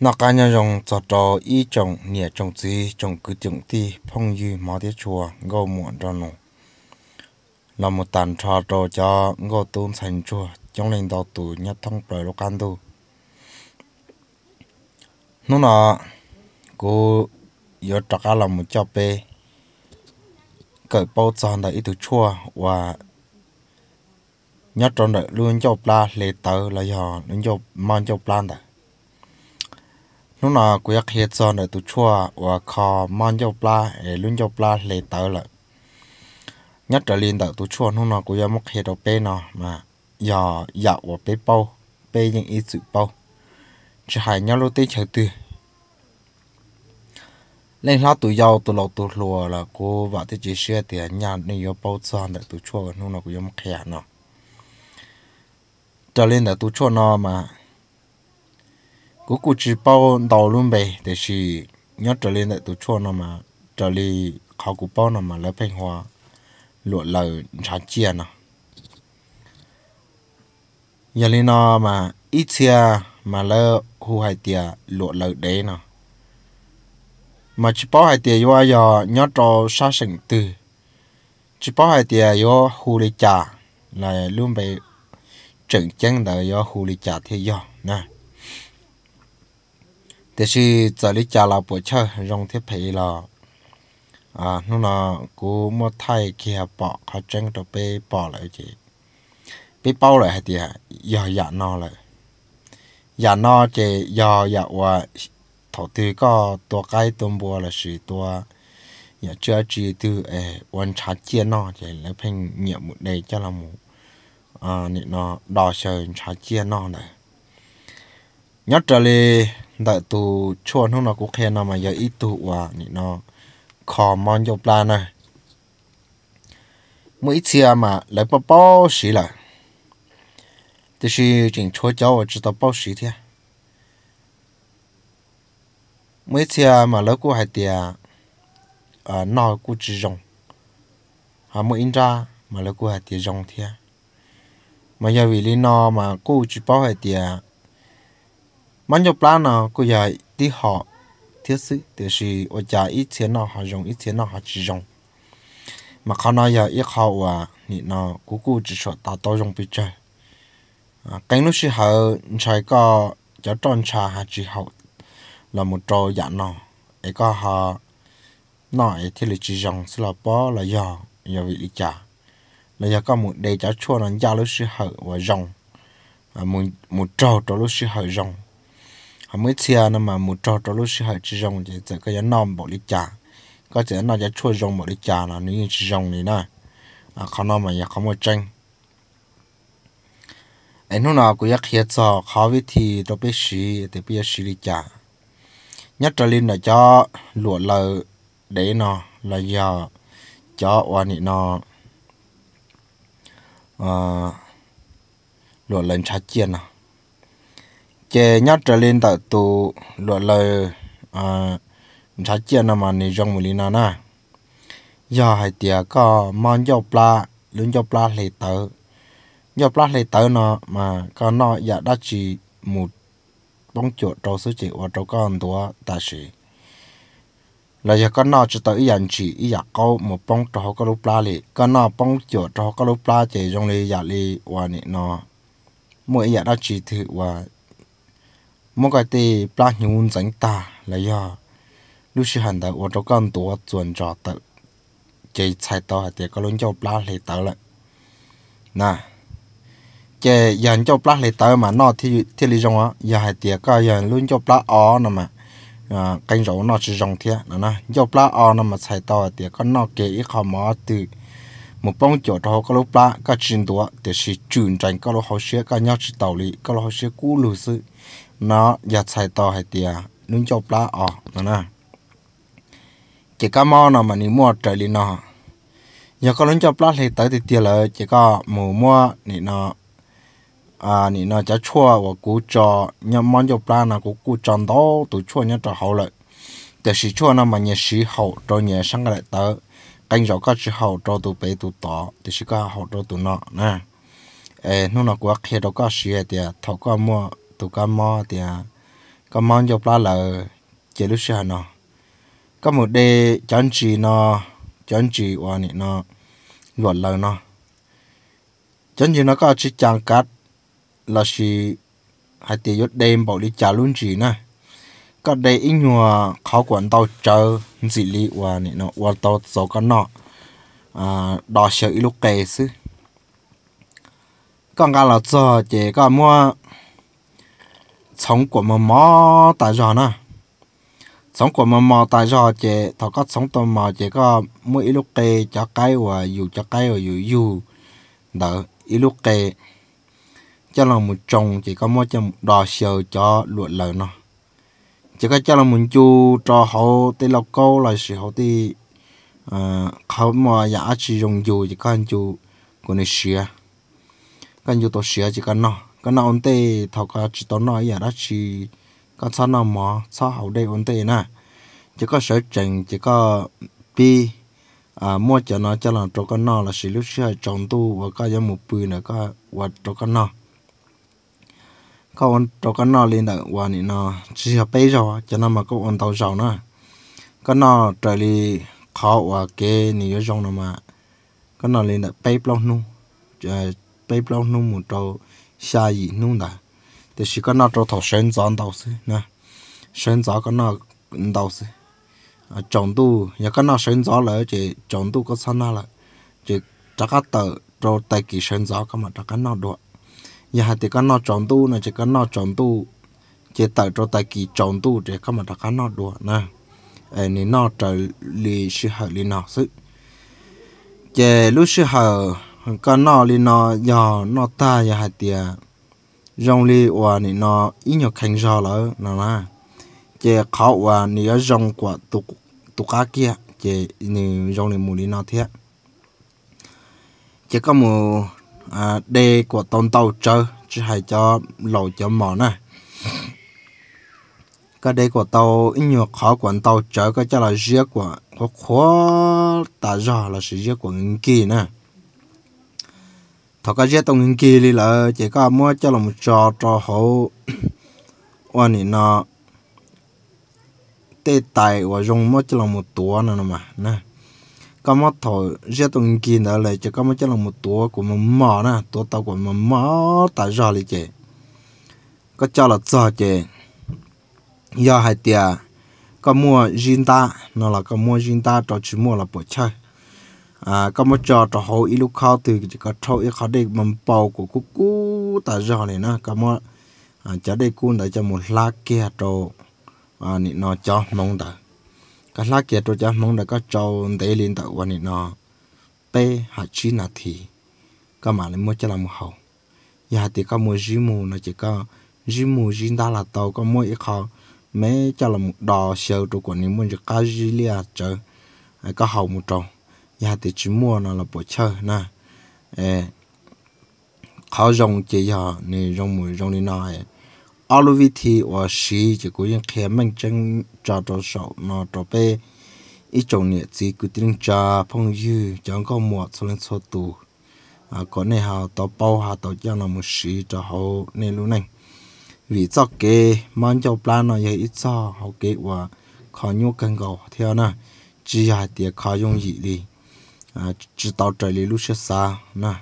nó cá nhân dùng cho trò ý trồng nhẹ trồng gì trồng cứ trồng ti phong như mà tiết chùa ngô muộn cho nó là một tàn trò trò cho ngô tôn thành chùa trong lãnh đạo tù nhất thông bởi lúc can tù nó là cô yếu trọc là một cho bê cởi bao tròn đại ý tù chùa và nhất tròn đại luôn cho pla lệ tờ là giờ luôn cho mang cho plan đại nó là của yak hết cho này tụi chua và khó mang dầu pla để eh, luôn dầu pla lệ tớ lại nhất liên tớ tụi chua nó là của yak mốc hết đầu nó mà giờ dạo và bê bao bê những ít sự bao chỉ hai nhau lô tê chờ từ lên lá tụi dầu tụi lầu tụi là cô vợ thì chỉ thì nhà nên yếu bao cho để tụi chua nó là của yak mốc hết trở lên là tụi chua nó mà cô cụ chỉ bao đầu luôn bề thế chỉ nhớ trở lên lại tụ chua nó mà trở lên khó cụ bao nó mà lấy phanh hoa lụa lời trả chia nó giờ lên nó mà ít chia mà lỡ hu hai tia lụa lời đấy nó mà chỉ bao hai tia vô giờ nhớ trò sa sừng từ chỉ bao hai tia vô hu lê chả là luôn bề trưởng chân đời do hu lê chả thế do nè thế thì giờ lý cha là bộ chơi rong thiết bị à nó là cú mua thay kia bỏ họ trăng đồ bê lại chị bao lại thì giờ giờ nó lại giờ dạ nó chị giờ giờ qua thổ tư có tua cái tôm bùa là sự tua giờ dạ chưa chỉ từ ê quan sát nó chị lấy phim nhiệm vụ đây là một à nó đo sờ sát chia nó này nhất là đã tu chuan nó cũng khen nó mà giờ ít tu hòa nị nó khó mòn dọc là này mỗi chia mà lấy bao bao xí là thì chỉ cho cháu ở chỉ tao bao xí thế mỗi chia mà lấy cô hai tia à nó cô chỉ rong à mỗi in ra mà lấy cô hai tia rong thế mà giờ vì lý nó mà cô chỉ bao hai tia nó cũng là đi học thiết sự, มันจะปลาเนาะก็อย่าที่หอที่สุดแต่是我家以前呢还用以前呢还只用 mà khó nói giờ ít khó à nhị nó cố cố chỉ sợ ta to dùng bị chơi à cái lúc sau, hở trời có cho tròn trà hạt chỉ hậu là một trò dạng nó cái có họ nói thì là chỉ dòng sẽ là bó là giò giò vị lý trả là giờ có một đề giáo chua nó giao lúc sư hở và dùng, à, một một trò trò lúc sư học dùng họ mới chia nó mà một trò trò lúc xưa họ chỉ thì sẽ có cái nhóm bộ lịch trả có thể nó sẽ chua dùng bộ lịch trả là nếu như chỉ dùng này nè à khó nó mà nhà khó một tranh anh hôm nào cũng nhắc hiện giờ khó với thì tôi biết gì thì biết gì đi trả nhất trở lên là cho lụa lờ để nó là giờ cho oan nó ờ, à lụa lần chặt chiên nào chế nhát trở lên tại tụ lộ lời à giá chia nằm mà này trong một lý nào na giờ hai tia có mang dầu pla luôn dầu pla lệ tớ dầu pla lệ tớ nó mà có nó dạ đã chỉ một bóng chuột trâu số chỉ và trâu con tua ta sĩ là giờ con nó cho tới dành chỉ dạ câu một bóng trâu có lúc pla lệ con nó bóng chuột trâu có lúc pla chỉ trong lì dạ lý và nị nó mỗi dạ đã chỉ thử và mỗi cái tê ba nhung chẳng ta là do lúc xưa hàng đầu ở trong căn tổ chuẩn trọ tự chỉ chạy tàu hạt có luôn cho ba lì tàu lại nè chỉ dành cho ba lì tàu mà nó thì thì lý do á giờ hạt tiền có dành cho ba ó nè mà à canh rau nó chỉ rong thiệt nè nè cho ba ó nè mà chạy tàu hạt có nó kể ít mỏ từ một bông chỗ đó có lúc ba có chuyện đó thì chỉ chuyển tranh có lúc họ sẽ có nhau chỉ tàu lý có lúc họ sẽ cú lưu sự nó giặt xài to hay tiệt, nướng cho plá ở nó nè chỉ có mò nào mà nếu mua trời liền nó giờ có nướng cho plá thì tới thì tiệt rồi, chỉ có mù mua nị nó à nị nó chả chua và cú cho nhâm món cho plá là cú cú tròn đó tụ chua nhá trò hậu lợi để sĩ chua nào mà nhẹ sĩ hậu rồi nhẹ sang lại tới canh rõ các sĩ hậu cho tụ bé tụ to, thì sĩ có hậu cho tụ nọ nè ê nó là quá khi đó có sĩ thì thầu có mua tụ con mò thì à, con mò dọc lá lờ chế lúc xưa nó có một đê chọn chỉ nó chọn chỉ qua nị nó luật lờ nó chọn chỉ nó có chỉ trang cắt là chỉ hai tỷ yết đêm bảo đi trả luôn chỉ nè có đê ít nhùa khó quản tàu chờ gì lý qua nị nó qua tàu số con nó à đò sợi ít lúc kề xứ con gà là cho chế con mua sống của mò mò tại giò nè sống của mò mò tại giò chị thọ có sống tò mò chị có mỗi lúc kê cho cái và dù cho cái và dù dù đỡ ít lúc kê cho là một trồng chỉ có mỗi chồng đò sờ cho luộc lợn nó chỉ có cho là một chu cho họ tê lọc câu là sự họ đi, mà giả dù chỉ chỉ chu chu có nó cái nào ổn tệ thọ cái chỉ tao nói giờ đó chỉ có sao nào mà sao hậu đây ổn tệ nè chỉ có sở trình chỉ có bi à mua cho nó cho là trâu cái nào là sử lúc xưa trồng tu và có giống một bự nữa có và trâu cái nào, có ổn trâu con nó lên được, và nị nó chỉ là bây giờ cho nên mà có ổn tàu giàu nữa cái nào trời đi khó và kê nị ở nào mà cái nào lên đặng bay plong nu à, bay plong nu một trâu 下雨弄的，但是个那周头生长到是呢，生长个那到是，啊，长度也个那生长了，这长度个啥那了，这这个豆周带给生长个嘛，这个那多，也还这个那长度呢，这个那长度，这豆周带给长度这个嘛，这个那多呢，哎，你那这里是合理哪是？这六十号。hằng cá nọ li nọ nhỏ nọ ta giờ hai tia rong li hòa nị nọ ít nhiều khánh giò lỡ nọ na chè khó hòa nị ở rong của tục tục cá kia chè nị rong li mù li nọ thiệt chè có mù à, đê của tôn tàu chơi chứ hay cho lẩu cho mỏ nè cái đê của tàu ít nhiều khó của tàu chở cái cho là riết của khó khó tả rõ là sự riết của người kia nè thọ cái giết tông hình kia đi là chỉ có mua cho lòng trò trò hậu và này nó tê tài và dùng mua cho lòng một tuổi nữa mà nè có mua thọ giết tông hình kia đó là chỉ có mua cho lòng một tuổi của mình mỏ nè tuổi tàu của mình mỏ tại ra đi chị có cho là cho chị do hai tia có mua zin ta nó là có mua zin ta cho chỉ mua là bỏ chơi à có một trò trò hồ ilu khao từ chỉ có trâu ít khó để mầm bầu của cú cú ta giờ này nó có một à chả đây cú đã cho một lá kia trâu à nị nó cho mong đã cái lá kia trâu cho mong đã có trâu để liên tục và nị nó pe hạt chi nà thì các mà lên mua cho làm hậu giờ thì có mua gì mù nó chỉ có gì mù gì đã là tàu có mua ít khó mấy cho làm một đò sầu trâu của những mua chỉ có gì lia chờ có hậu một trâu nhà thì chỉ mua nó là bộ chơi na, nè khó dùng chỉ giờ nè dùng mùi dùng đi nói alu vi thì và xí chỉ có những khe mình chân cho đồ sổ nó đồ bê ít trồng nhẹ chỉ cứ tiếng cha phong dư chẳng có mua cho lên số tù à có này hào tàu bao hà tàu cho nó một xí cho hậu nè luôn này vì cho kê mang cho plan nó vậy ít cho hậu kê và khó nhu cần cầu theo na, chỉ là tiệc khó dùng gì đi à chỉ tàu trời lý lúc xa nè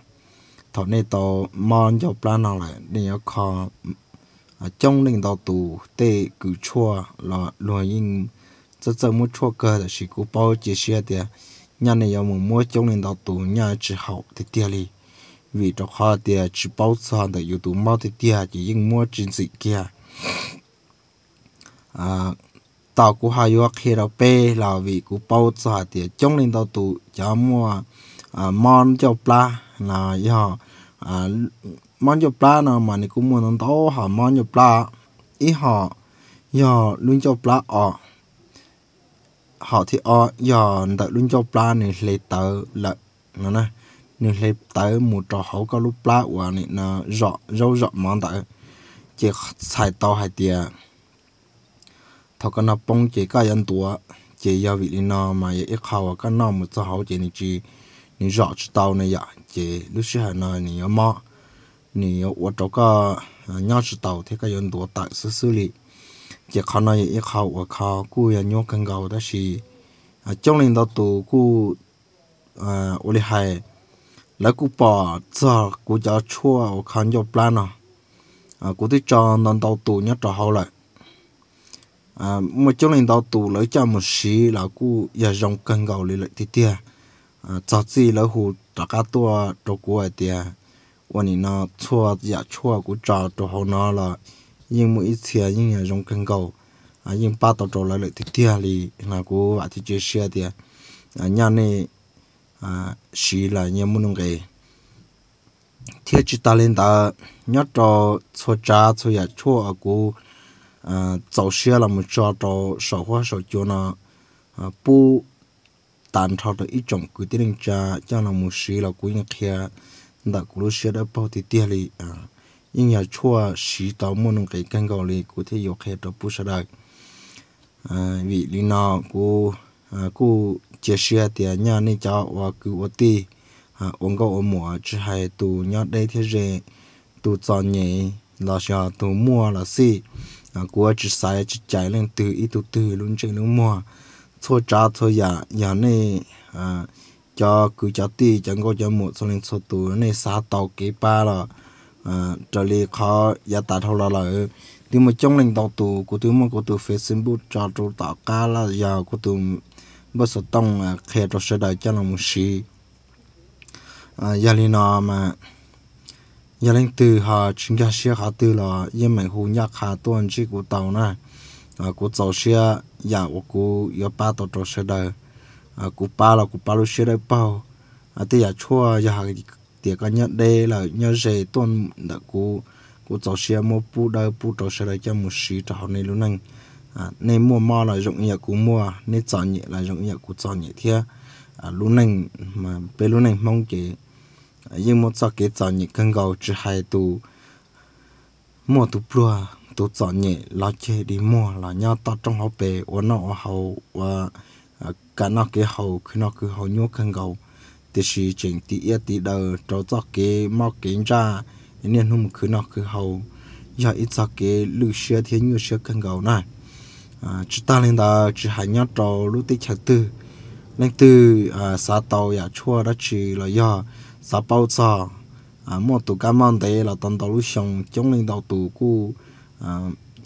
thọ này tàu mòn cho plan nào lại để khó à trong đình tàu tù tê cử chua là loài yên rất rất muốn chua cơ là chỉ cố bao chỉ xe thì nhà này có muốn mua trong đình tàu tù nhà chỉ học thì tiền đi vì cho khó thì chỉ bao sản để youtube mau thì tiền chỉ yên mua chính sự kia à tao cú hai yo khi đâu pe là vì cú bao cho hạt tiền trong lên tao tụ cho mua à món cho pla là do à món cho pla nào mà này cũng mua nó tao họ món cho pla ý họ do luôn cho pla ở họ thì ở do tự luôn cho pla này lấy tờ là, nó nè nên lấy tờ một trò hậu có lúc pla của này nó rõ rau rõ món tờ chỉ xài tao hai tiền thọ cái nó bông chỉ cái dân tua chỉ giao vị nó mà ít khâu cái nó một số hậu chỉ này chỉ ni rõ chỉ tàu này ya chỉ lúc xưa hà nó ni mà ni ở chỗ cái nhau chỉ tàu thì cái dân tua tại xử xử lý chỉ khâu nó ít khâu và khâu cú ya nhau cần gạo đó là trong linh đó tụ cú à ở lại hay là cú bỏ giờ cú giờ chua ở khăn cho plan à cú thì cho nên đó tụ nhớ cho hậu lại à một chỗ lên đào tù lấy cho một xí là cụ giờ dòng cần gạo lấy lại tít tia à cho gì lấy hồ trả cá tua đồ của ai tia วันนี้นะชัวอยากชัวกูจ่าตัวเขาน่าละยิ่งมืออีเสียยิ่งอยากจงกันเก่าอ่ะยิ่งป้าตัวโตเลยเลยติดเตี้ยลีนะกูว่าที่เจเสียเตี้ยอ่ะยันนี่อ่ะสีละยังมึงงเกเที่ยจิตาเลนตายัดจ่อชัวจ้าชัวอยากชัวกู走些了么抓到少花少就呢，啊不单朝的一种固定家，叫那么谁了固定开，那咕噜些的包的店里啊，因也错洗到么弄给干搞哩，固定有开到不少的，嗯为里那古啊古解释的伢那家话给我的啊，我个我么只还都伢那天人都造孽，老些都么了些。À, của chỉ sai chỉ chạy lên từ ít từ từ luôn chơi nó mua thua trả thua nhà giả này à cho cứ cho tí chẳng có cho một số lên số tuổi này xa tàu kế ba là à trở lại khó giả dạ, tạo thâu là là thì mà trong lên tàu tù của tôi mà của tôi facebook cho tôi tạo ca là giờ của tôi bớt số tông à, khe tôi sẽ đợi cho nó một gì, à giờ dạ, nó mà giờ lên từ họ chúng ta sẽ họ từ là yên mình hồ nhạc hà tuân chỉ của tàu na à của tàu xe giờ dạ của của giờ ba tàu tàu xe đời à của ba là của ba lô xe đời bao à thì dạ dạ nhà chua giờ họ tiệc cái nhận đây là nhớ dễ tuần đã của của tàu xe mua bu đời bu tàu xe đời cho một xí tàu này luôn anh à nên mua mò là rộng nhà của mua nên chọn nhẹ là rộng nhà của chọn nhẹ thế, à luôn anh mà bây luôn anh mong chế nhưng một số cái chọn những cơn gầu chỉ hai tu mua tu plua tu chọn nhẹ lo chê đi mua là nhau to trong hậu bề và nó hậu và cả nó cái hậu khi nó cứ hậu nhú cơn gầu thì sự chỉnh tí ít tí đầu trâu cho cái mau kiến ra nên hôm cứ nó cứ hậu giờ ít cho cái lưu sửa thế như sửa cơn gầu này chúng ta lên đó chỉ hai nhau trâu lúc tí chặt tư lên từ xã tàu ya chua đó chỉ là do sa bao sa à mua tụ cá măng đấy là tận đầu lúc xong chống lên đầu tụ cú à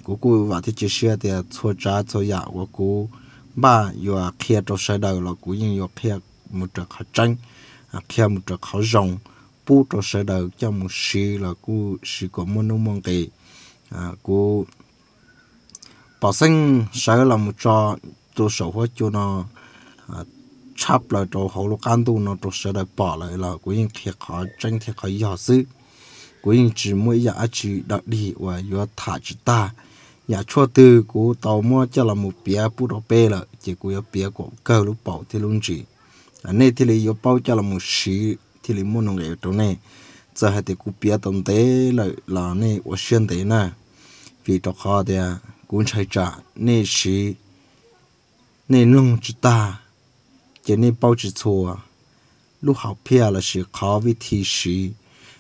cú cú và thiết chế xe thì thua trả thua giả của cú ba vừa kia cho sai đầu là cú nhưng vừa à kia một trật khó tranh à kia một trật khó rộng bu cho sai đầu cho một sự là cú sự có mua nông măng kỳ à cú bảo sinh sai là một trò tôi sổ hóa cho nó à chắp lại chỗ hậu lục can tu nó chỗ sẽ đại bỏ lại là của nhân thiệt khó chân thiệt khó y họ sư của nhân chỉ mỗi giả chỉ đặc đi và do thả chỉ ta nhà cho từ của tàu mua cho là một bia bút đó bê là chỉ của bia của cơ lúc bảo thì luôn chỉ anh ấy thì lấy bao cho là một sĩ thì lấy mua nông nghiệp chỗ này giờ hai thì của bia tổng tế là là này ở xuyên tế nè vì đó khó thì cũng chạy trả nên sĩ nên nông chỉ ta 吉尼保持错啊，路好偏了是咖啡提神，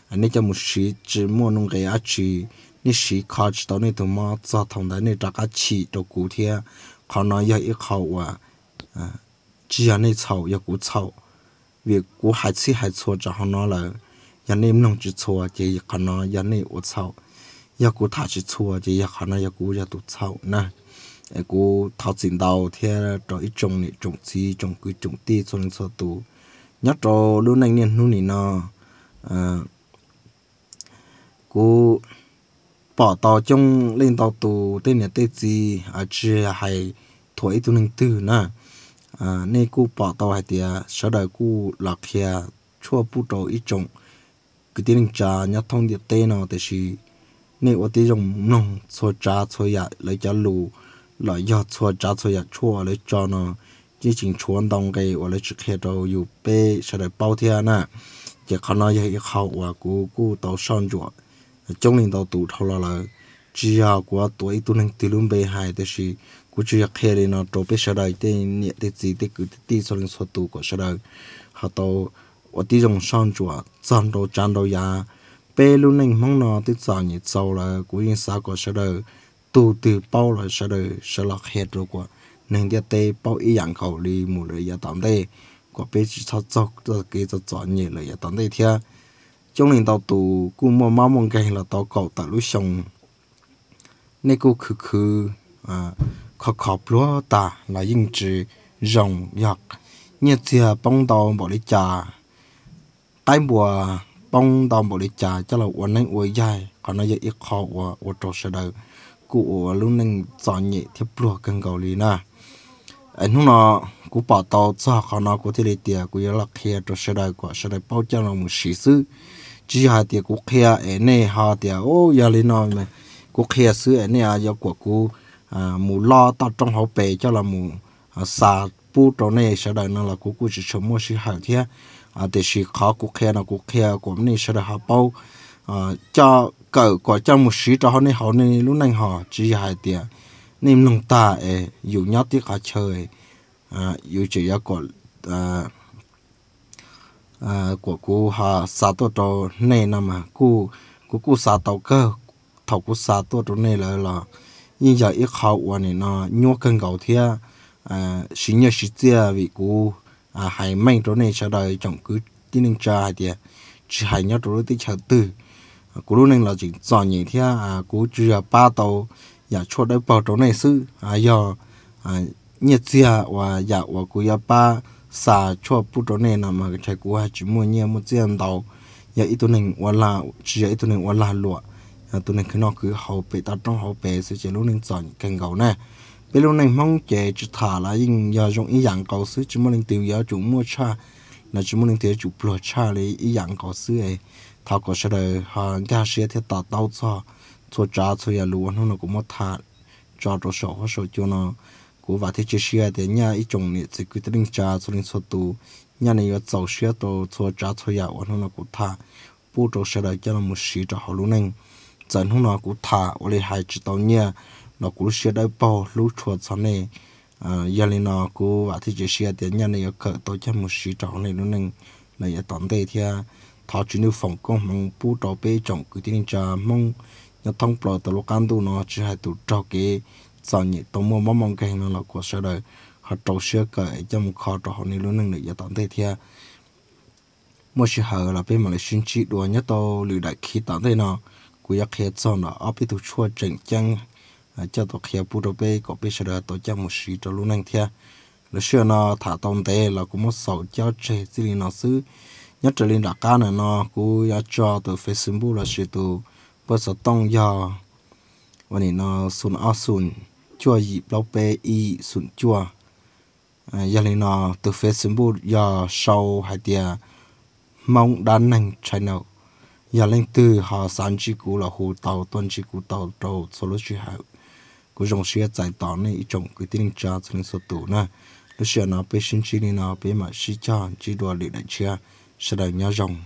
安尼就木事，只莫弄个啊些，你事开车到里头嘛，坐趟台你大概骑到过天，可能有一毫啊，嗯，只要你错有故错，越过还错还错就好难了，要你唔弄只错就可能要你恶错，要过大只错就可能要过要多错呐。cô 在过淘金到天找一种呢种子种归种地种错多，nhất cho lúc này nên lúc này nó à cô bỏ tàu trong lên tàu tù tên là tên gì à chứ hay thổi tu nâng tư nè à nên cô bỏ tàu hay thì sau đó cô lạc kia chua bút đầu ít trồng cái tiếng trà nhất thông điệp tên nào thì là nên ở tiếng dùng nông số trà số yà lấy cho lù là do chua cha chua ya chua lấy cho nó chỉ chính chuan đồng cái và lấy chỉ khi đâu yêu bê sẽ để bao thiên nè chỉ khả năng yêu khâu và cú cú tàu sáng chúa, trong linh tàu tụ thâu là là chỉ là của tuổi tu năng từ lúc bê hai thì là cú chỉ là khi đấy nó trộn bê sẽ đây thì nhẹ thì gì thì cứ tí sau linh sau tụ của sẽ đây họ tàu và tí dòng sáng chúa, chăn đâu chăn đâu ya bê luôn nên mong nó tí chọn nhẹ sau là cú yên sao của sẽ đây tu từ bao rồi sẽ đời sẽ lọt hết rồi quá nên giờ tê bao ý dạng khẩu đi một rồi giờ tạm đây có biết chỉ sao chọc cho cái cho chọn nhẹ rồi giờ tạm đây thia trong lần tàu tù cú mua máu mong cái là tàu cầu tại lúc sông nên cú khử khử à khó khó lúa ta là yên chỉ rồng giặc như thế bông đào bỏ đi trà cái mùa bông đào bỏ đi trà cho là uốn nắng uốn dài còn nó giờ ít khó uốn uốn trâu sẽ đời cụ lúc nãy chọn nhị thiệp lúa cần gạo lì nè anh hôm nọ cụ bảo tàu cho họ nó cụ thì lấy tiền cụ là khía cho sẽ đại quả sẽ đại bao cho là một sĩ sư chỉ hai tiền cụ khía anh này hai tiền ô giờ lì nó mà cụ khía sư anh này giờ của cụ à mù lo tao trong hậu bể cho là mù xả bu trâu này sẽ đại nó là cụ cụ chỉ chấm mua sĩ hải thế à để sĩ khó cụ khía nó cụ khía, của mình sẽ đại hạ bao à cho cỡ quả cho một sĩ cho họ nên họ nên lúc này họ chỉ hai tiền nên lòng ta ấy dù nhát tiếc họ chơi à dù chỉ là của à à của cô hà sa tổ cho này nằm mà cô cô cô sa tàu cơ thầu cô sa tổ cho này là là nhưng giờ ít học qua này nó nhớ cần cầu thia à sinh nhật sĩ tia vì cô à hay mang chỗ này sau đây chồng cứ tin nên cha thì chỉ hay nhát rồi đó thì chờ từ cú lúc này là chỉ giỏi nhỉ thế à cú chỉ là ba tàu giờ chốt đấy bảo tàu này sư à do à nhiệt gì à và giờ và cú giờ ba xả chốt bút tàu này nằm mà cái chạy cú à chỉ mua nhiều một tiền tàu giờ ít tụi này và là chỉ ít tụi này và là lụa à tụi này khi nó cứ hậu bể ta trong hậu bể sẽ chỉ lúc này giỏi càng gấu này bây lúc này mong chờ chỉ thả là nhưng giờ dùng ý dạng cầu sư chỉ muốn tiêu giờ chúng mua cha là chỉ muốn tiêu chủ bùa cha lấy ý dạng cầu sư ấy thọ có sẽ đời họ nhà xe thì tạo tàu cho cho cha cho nhà lúa nó nó cũng mất thà cho đồ sổ hoa sổ cho nó của và thế chế xe thì nhà ít trồng này thì cứ định cha cho nên số tu nhà này có giàu xe đồ cho cha cho nhà nó nó cũng thà bu đồ sẽ đời cho nó một xí cho họ lúa nên dần hôm nó cũng thà ở đây hai chỉ tàu nhà nó cũng xe đời bao lúa chuột sau này giờ này nó cũng và thiết chế xe thì nhà này có cỡ tổ chức một xí cho họ này lúa nên là giờ tổng thể thì thảo chủ nếu phòng công mong bu trò bê trọng cứ tin cha mong nhớ thông bờ tờ lúc can tu nó chỉ hai tụ trò kế sau nhị tông mong mong mong cái nó là của sơ đời họ trâu sơ cởi cho một kho trò họ nên luôn năng lực gia tán thế thia mỗi sự hở là bên mà lại xin chỉ đùa nhất tàu lưu đại khí tán thế nó của giặc hết sau nó áp đi tụ chua chỉnh chăng cho tổ kia bu trò bê có biết sơ đời tàu chăng một sự trò luôn năng thia lỡ xưa nó thả tông tê là cũng một sầu cho trẻ gì nó xứ nhất trở lên đã cá này nó cú ya cho từ facebook là chỉ từ bớt sợ tông ya và này nó sùn ao sùn chua gì lâu pe y sùn chua ya lên nó từ facebook ya sau hai tia mong đan nành channel ya lên từ họ sáng chỉ cú là hồ tàu tuần chỉ cú tàu tàu số lúc chỉ hậu cú dòng xe giải tỏ này trong cái tiếng cha cho nên số tủ nè lúc xe nó pe sinh chỉ nó pe mà sĩ cha chỉ đùa lệ đại chia sẽ đời nhỏ rồng